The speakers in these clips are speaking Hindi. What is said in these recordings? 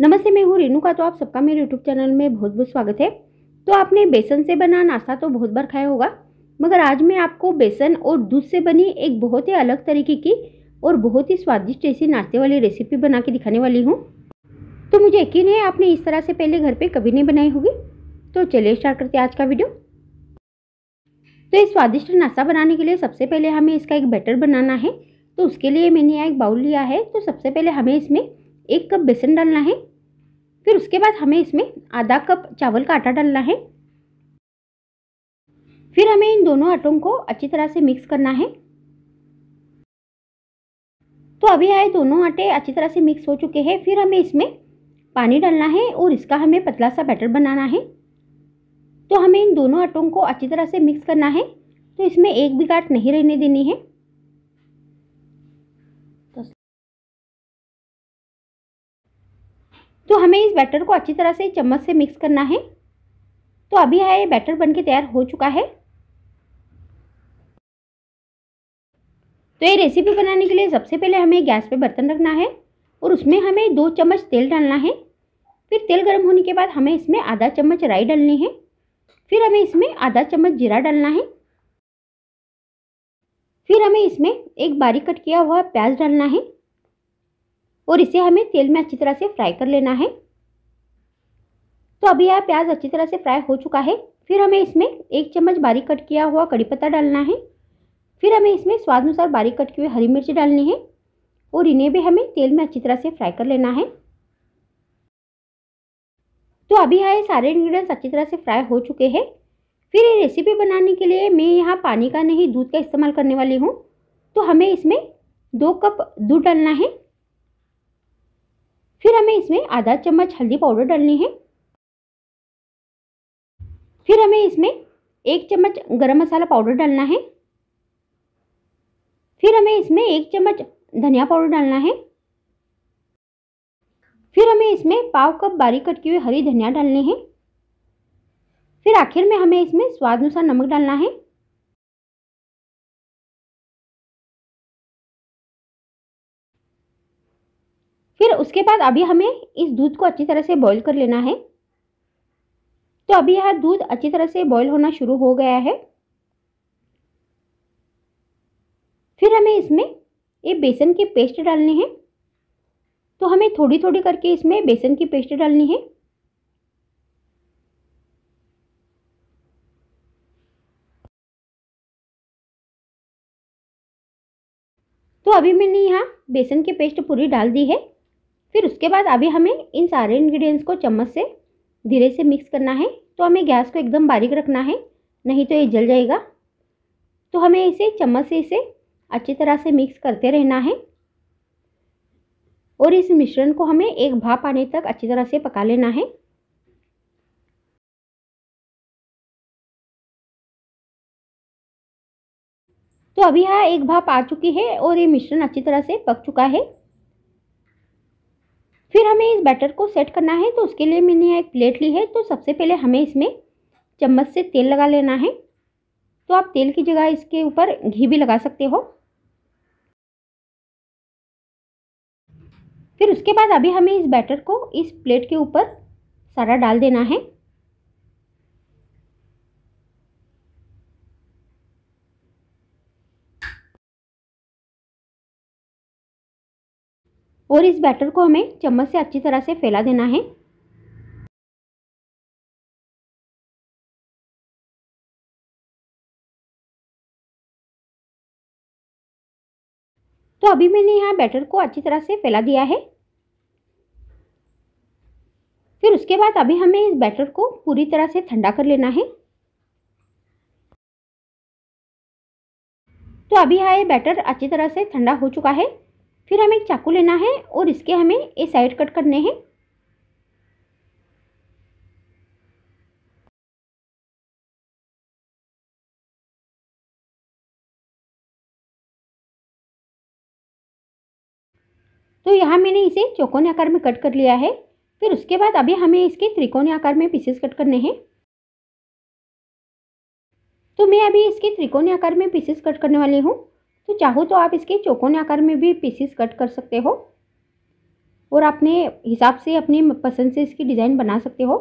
नमस्ते मैं हूँ रेणुका तो आप सबका मेरे यूट्यूब चैनल में बहुत बहुत स्वागत है तो आपने बेसन से बना नाश्ता तो बहुत बार खाया होगा मगर आज मैं आपको बेसन और दूध से बनी एक बहुत ही अलग तरीके की और बहुत ही स्वादिष्ट ऐसी नाश्ते वाली रेसिपी बना के दिखाने वाली हूँ तो मुझे यकीन है आपने इस तरह से पहले घर पर कभी नहीं बनाई होगी तो चलिए स्टार्ट करते हैं आज का वीडियो तो ये स्वादिष्ट नाश्ता बनाने के लिए सबसे पहले हमें इसका एक बैटर बनाना है तो उसके लिए मैंने यहाँ एक बाउल लिया है तो सबसे पहले हमें इसमें एक कप बेसन डालना है फिर उसके बाद हमें इसमें आधा कप चावल का आटा डालना है फिर हमें इन दोनों आटों को अच्छी तरह से मिक्स करना है तो अभी आए दोनों आटे अच्छी तरह से मिक्स हो चुके हैं फिर हमें इसमें पानी डालना है और इसका हमें पतला सा बैटर बनाना है तो हमें इन दोनों आटों को अच्छी तरह से मिक्स करना है तो इसमें एक भी गांठ नहीं रहने देनी है तो हमें इस बैटर को अच्छी तरह से चम्मच से मिक्स करना है तो अभी ये बैटर बनके तैयार हो चुका है तो ये रेसिपी बनाने के लिए सबसे पहले हमें गैस पे बर्तन रखना है और उसमें हमें दो चम्मच तेल डालना है फिर तेल गर्म होने के बाद हमें इसमें आधा चम्मच राई डालनी है फिर हमें इसमें आधा चम्मच जीरा डालना है फिर हमें इसमें एक बारीक कट किया हुआ प्याज डालना है और इसे हमें तेल में अच्छी तरह से फ्राई कर लेना है तो अभी यह प्याज अच्छी तरह से फ्राई हो चुका है फिर हमें इसमें एक चम्मच बारीक कट किया हुआ कड़ी पत्ता डालना है फिर हमें इसमें स्वाद अनुसार बारीक कट की हुई हरी मिर्च डालनी है और इन्हें भी हमें तेल में अच्छी तरह से फ्राई कर लेना है तो अभी यह सारे इन्ग्रीडियंट्स अच्छी तरह से फ्राई हो चुके हैं फिर ये रेसिपी बनाने के लिए मैं यहाँ पानी का नहीं दूध का इस्तेमाल करने वाली हूँ तो हमें इसमें दो कप दूध डालना है फिर हमें इसमें आधा चम्मच हल्दी पाउडर डालनी है फिर हमें इसमें एक चम्मच गरम मसाला पाउडर डालना है फिर हमें इसमें एक चम्मच धनिया पाउडर डालना है फिर हमें इसमें पाव कप बारीक कटकी हुई हरी धनिया डालनी है फिर आखिर में हमें इसमें स्वाद अनुसार नमक डालना है तो उसके बाद अभी हमें इस दूध को अच्छी तरह से बॉईल कर लेना है तो अभी यह दूध अच्छी तरह से बॉईल होना शुरू हो गया है फिर हमें इसमें ये बेसन की पेस्ट डालनी है तो हमें थोड़ी थोड़ी करके इसमें बेसन की पेस्ट डालनी है तो अभी मैंने यहाँ बेसन की पेस्ट पूरी डाल दी है फिर उसके बाद अभी हमें इन सारे इन्ग्रीडियंट्स को चम्मच से धीरे से मिक्स करना है तो हमें गैस को एकदम बारीक रखना है नहीं तो ये जल जाएगा तो हमें इसे चम्मच से इसे अच्छी तरह से मिक्स करते रहना है और इस मिश्रण को हमें एक भाप आने तक अच्छी तरह से पका लेना है तो अभी यहाँ एक भाप आ चुकी है और ये मिश्रण अच्छी तरह से पक चुका है फिर हमें इस बैटर को सेट करना है तो उसके लिए मैंने यहाँ एक प्लेट ली है तो सबसे पहले हमें इसमें चम्मच से तेल लगा लेना है तो आप तेल की जगह इसके ऊपर घी भी लगा सकते हो फिर उसके बाद अभी हमें इस बैटर को इस प्लेट के ऊपर सारा डाल देना है और इस बैटर को हमें चम्मच से अच्छी तरह से फैला देना है तो अभी मैंने यहाँ बैटर को अच्छी तरह से फैला दिया है फिर उसके बाद अभी हमें इस बैटर को पूरी तरह से ठंडा कर लेना है तो अभी हाँ ये बैटर अच्छी तरह से ठंडा हो चुका है फिर हमें एक चाकू लेना है और इसके हमें ये साइड कट करने हैं तो यहाँ मैंने इसे चौकोने आकार में कट कर लिया है फिर उसके बाद अभी हमें इसके त्रिकोणी आकार में पीसेस कट करने हैं तो मैं अभी इसके त्रिकोणी आकार में पीसेस कट करने वाली हूँ तो चाहो तो आप इसके चौकोने आकार में भी पीसीस कट कर सकते हो और अपने हिसाब से अपनी पसंद से इसकी डिज़ाइन बना सकते हो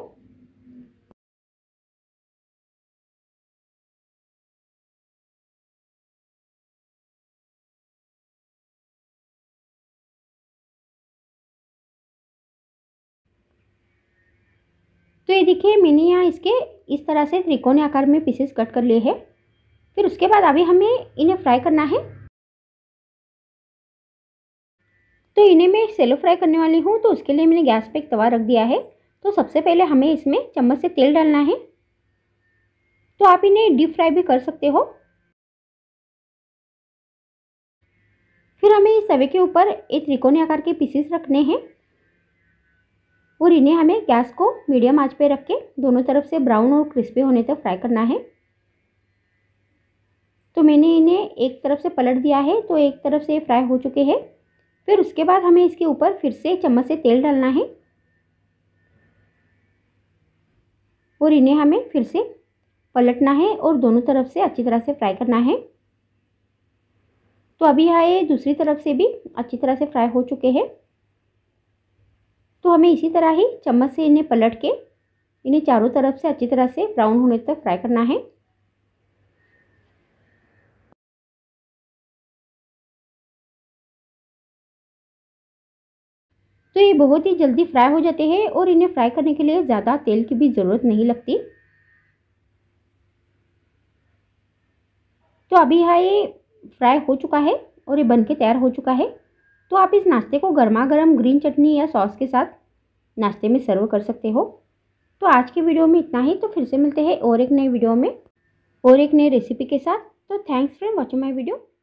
तो ये देखिए मैंने यहाँ इसके इस तरह से त्रिकोण आकार में पीसेस कट कर लिए हैं फिर उसके बाद अभी हमें इन्हें फ्राई करना है तो इन्हें मैं सेलो फ्राई करने वाली हूँ तो उसके लिए मैंने गैस पे एक तवा रख दिया है तो सबसे पहले हमें इसमें चम्मच से तेल डालना है तो आप इन्हें डीप फ्राई भी कर सकते हो फिर हमें इस तवे के ऊपर एक त्रिकोणी आकार के पीसेस रखने हैं और इन्हें हमें गैस को मीडियम आंच पे रख के दोनों तरफ से ब्राउन और क्रिस्पी होने तक तो फ्राई करना है तो मैंने इन्हें एक तरफ से पलट दिया है तो एक तरफ से फ्राई हो चुके हैं फिर उसके बाद हमें इसके ऊपर फिर से चम्मच से तेल डालना है और इन्हें हमें फिर से पलटना है और दोनों तरफ से अच्छी तरह से फ्राई करना है तो अभी हाँ ये दूसरी तरफ से भी अच्छी तरह से फ्राई हो चुके हैं तो हमें इसी तरह ही चम्मच से इन्हें पलट के इन्हें चारों तरफ से अच्छी तरह से ब्राउन होने तक फ्राई करना है तो ये बहुत ही जल्दी फ्राई हो जाते हैं और इन्हें फ्राई करने के लिए ज़्यादा तेल की भी ज़रूरत नहीं लगती तो अभी यहाँ ये फ्राई हो चुका है और ये बन के तैयार हो चुका है तो आप इस नाश्ते को गर्मा गर्म ग्रीन चटनी या सॉस के साथ नाश्ते में सर्व कर सकते हो तो आज के वीडियो में इतना ही तो फिर से मिलते हैं और एक नए वीडियो में और एक नए रेसिपी के साथ तो thanks for watching my video